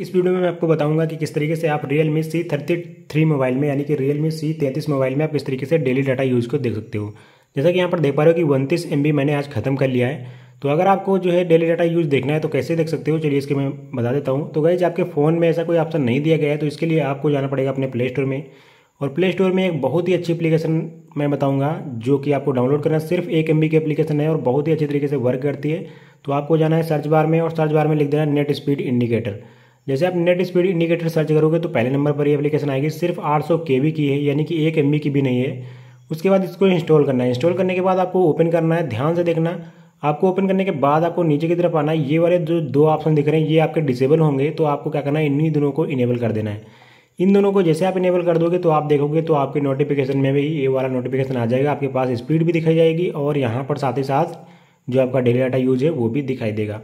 इस वीडियो में मैं आपको बताऊंगा कि किस तरीके से आप Realme C thirty three mobile में यानी कि रियल मी सी तैंतीस मोबाइल में आप किस तरीके से डेली डाटा यूज़ को देख सकते हो जैसा कि यहाँ पर देख पा रहे हो कि उनतीस एम मैंने आज खत्म कर लिया है तो अगर आपको जो है डेली डाटा यूज़ देखना है तो कैसे देख सकते हो चलिए इसके मैं बता देता हूँ तो गैज आपके फ़ोन में ऐसा कोई ऑप्शन नहीं दिया गया है तो इसके लिए आपको जाना पड़ेगा अपने प्ले स्टोर में और प्ले स्टोर में एक बहुत ही अच्छी एप्लीकेशन मैं बताऊंगा जो कि आपको डाउनलोड करना सिर्फ एक एम की एप्लीकेशन है और बहुत ही अच्छी तरीके से वर्क करती है तो आपको जाना है सर्च बार में और सर्च बार में लिख देना नेट स्पीड इंडिकेटर जैसे आप नेट स्पीड इंडिकेटर सर्च करोगे तो पहले नंबर पर ये एप्लीकेशन आएगी सिर्फ आठ सौ के बी की है यानी कि एक एम बी की भी नहीं है उसके बाद इसको इंस्टॉल करना है इंस्टॉल करने के बाद आपको ओपन करना है ध्यान से देखना आपको ओपन करने के बाद आपको नीचे की तरफ आना है ये वाले जो दो ऑप्शन दिख रहे हैं ये आपके डिसेबल होंगे तो आपको क्या करना है इन्हीं दोनों को इनेबल कर देना है इन दोनों को जैसे आप इनेबल कर दोगे तो आप देखोगे तो आपके नोटिफिकेशन में भी ये वाला नोटिफिकेशन आ जाएगा आपके पास स्पीड भी दिखाई जाएगी और यहाँ पर साथ ही साथ जो आपका डेली डाटा यूज है वो भी दिखाई देगा